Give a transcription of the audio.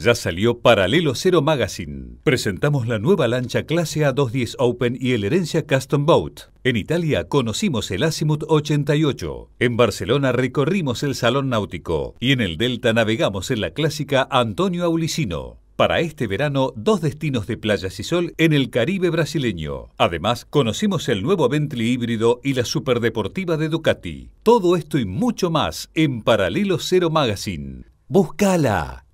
Ya salió Paralelo Cero Magazine. Presentamos la nueva lancha clase A210 Open y el Herencia Custom Boat. En Italia conocimos el Asimut 88. En Barcelona recorrimos el Salón Náutico. Y en el Delta navegamos en la clásica Antonio Aulicino. Para este verano, dos destinos de playas y sol en el Caribe brasileño. Además, conocimos el nuevo Bentley híbrido y la superdeportiva de Ducati. Todo esto y mucho más en Paralelo Cero Magazine. ¡Búscala!